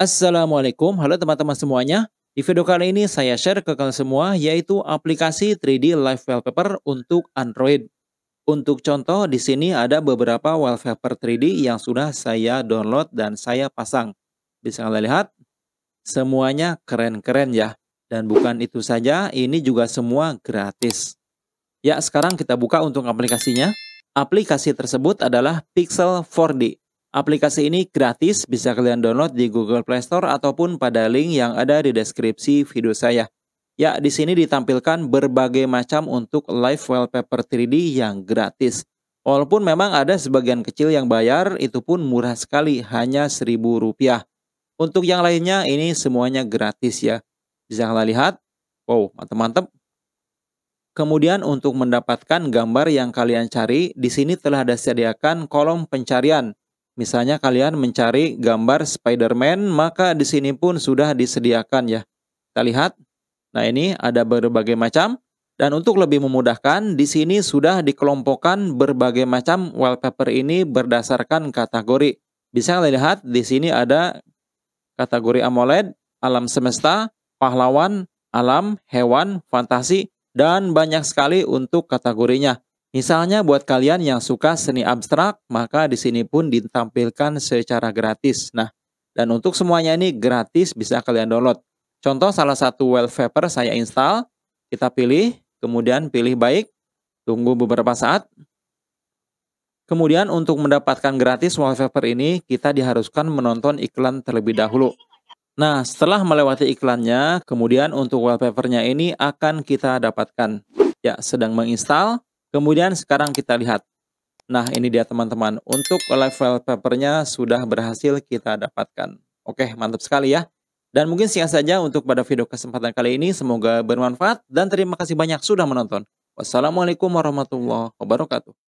Assalamualaikum, halo teman-teman semuanya. Di video kali ini saya share ke kalian semua yaitu aplikasi 3D Live Wallpaper untuk Android. Untuk contoh di sini ada beberapa wallpaper 3D yang sudah saya download dan saya pasang. Bisa kalian lihat, semuanya keren-keren ya. Dan bukan itu saja, ini juga semua gratis. Ya, sekarang kita buka untuk aplikasinya. Aplikasi tersebut adalah Pixel 4D. Aplikasi ini gratis, bisa kalian download di Google Play Store ataupun pada link yang ada di deskripsi video saya. Ya, di sini ditampilkan berbagai macam untuk live wallpaper 3D yang gratis. Walaupun memang ada sebagian kecil yang bayar, itu pun murah sekali, hanya seribu rupiah. Untuk yang lainnya ini semuanya gratis ya. Bisa kalian lihat, wow mantep-mantep. Kemudian untuk mendapatkan gambar yang kalian cari, di sini telah sediakan kolom pencarian Misalnya kalian mencari gambar Spider-Man, maka di sini pun sudah disediakan ya. Kita lihat. Nah, ini ada berbagai macam dan untuk lebih memudahkan di sini sudah dikelompokkan berbagai macam wallpaper ini berdasarkan kategori. Bisa kalian lihat di sini ada kategori AMOLED, alam semesta, pahlawan, alam, hewan, fantasi dan banyak sekali untuk kategorinya. Misalnya buat kalian yang suka seni abstrak, maka di sini pun ditampilkan secara gratis. Nah, dan untuk semuanya ini gratis bisa kalian download. Contoh salah satu wallpaper saya install, kita pilih, kemudian pilih baik, tunggu beberapa saat. Kemudian untuk mendapatkan gratis wallpaper ini, kita diharuskan menonton iklan terlebih dahulu. Nah, setelah melewati iklannya, kemudian untuk wallpapernya ini akan kita dapatkan. Ya, sedang menginstall. Kemudian sekarang kita lihat. Nah, ini dia teman-teman. Untuk level papernya sudah berhasil kita dapatkan. Oke, mantap sekali ya. Dan mungkin sekian saja untuk pada video kesempatan kali ini. Semoga bermanfaat dan terima kasih banyak sudah menonton. Wassalamualaikum warahmatullahi wabarakatuh.